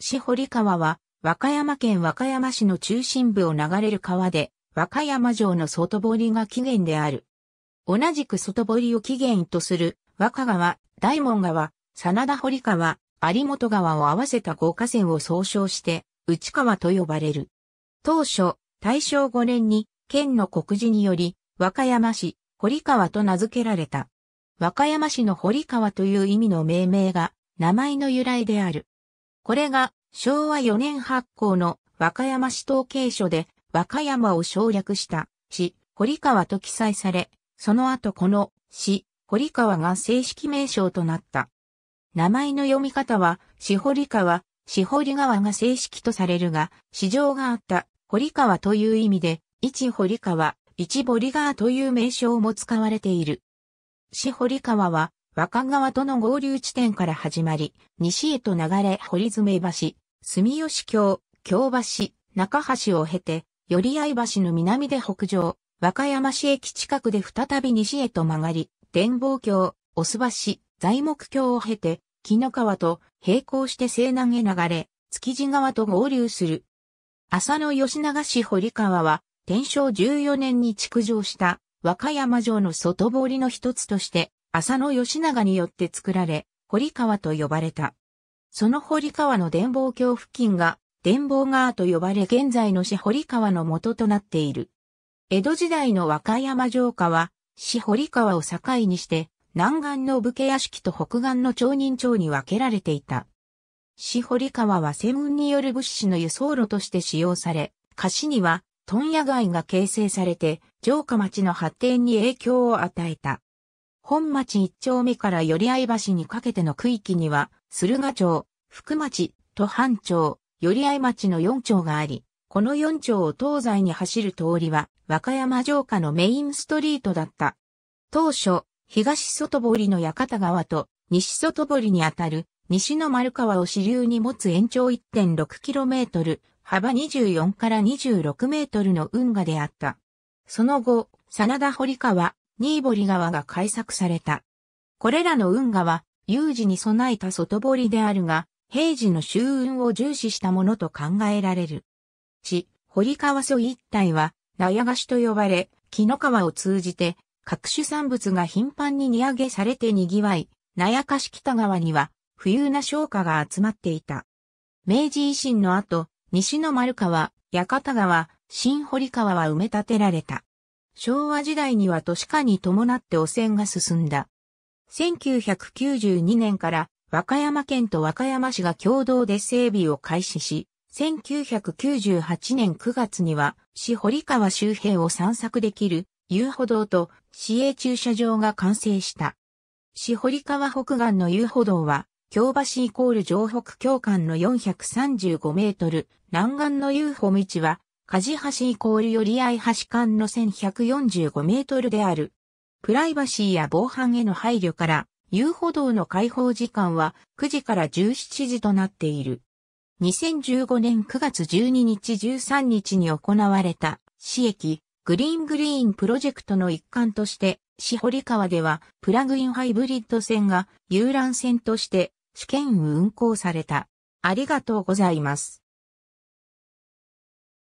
市堀川は、和歌山県和歌山市の中心部を流れる川で、和歌山城の外堀が起源である。同じく外堀を起源とする、和歌川、大門川、真田堀川、有本川を合わせた5河川を総称して、内川と呼ばれる。当初、大正5年に、県の告示により、和歌山市、堀川と名付けられた。和歌山市の堀川という意味の命名が、名前の由来である。これが、昭和4年発行の和歌山市統計書で和歌山を省略した市堀川と記載され、その後この市堀川が正式名称となった。名前の読み方は、市堀川、市堀川が正式とされるが、市場があった堀川という意味で、一堀川、一堀川という名称も使われている。市堀川は若川との合流地点から始まり、西へと流れ堀詰橋、住吉橋、京橋、中橋を経て、寄合橋の南で北上、和歌山市駅近くで再び西へと曲がり、伝望橋、オス橋、材木橋を経て、木の川と並行して西南へ流れ、築地川と合流する。浅野吉永市堀川は、天正14年に築城した和歌山城の外堀の一つとして、浅野義長によって作られ、堀川と呼ばれた。その堀川の伝房橋付近が、伝房川と呼ばれ現在の市堀川の元となっている。江戸時代の和歌山城下は、市堀川を境にして、南岸の武家屋敷と北岸の町人町に分けられていた。市堀川は専門による物資の輸送路として使用され、菓子には、問屋街が形成されて、城下町の発展に影響を与えた。本町一丁目から寄合橋にかけての区域には、駿河町、福町、都藩町、寄合町の4町があり、この4町を東西に走る通りは、和歌山城下のメインストリートだった。当初、東外堀の館川と西外堀にあたる西の丸川を支流に持つ延長 1.6km、幅24から 26m の運河であった。その後、真田堀川、新堀川が開削された。これらの運河は、有事に備えた外堀であるが、平時の周運を重視したものと考えられる。地、堀川沿い一帯は、納屋菓子と呼ばれ、木の川を通じて、各種産物が頻繁に荷上げされて賑わい、納屋菓子北川には、富裕な商家が集まっていた。明治維新の後、西の丸川、館川、新堀川は埋め立てられた。昭和時代には都市化に伴って汚染が進んだ。1992年から和歌山県と和歌山市が共同で整備を開始し、1998年9月には市堀川周辺を散策できる遊歩道と市営駐車場が完成した。市堀川北岸の遊歩道は、京橋イコール城北京間の435メートル、南岸の遊歩道は梶橋イコール寄合橋間の1145メートルである。プライバシーや防犯への配慮から、遊歩道の開放時間は9時から17時となっている。2015年9月12日13日に行われた市駅グリーングリーンプロジェクトの一環として、市堀川ではプラグインハイブリッド線が遊覧線として試験運行された。ありがとうございます。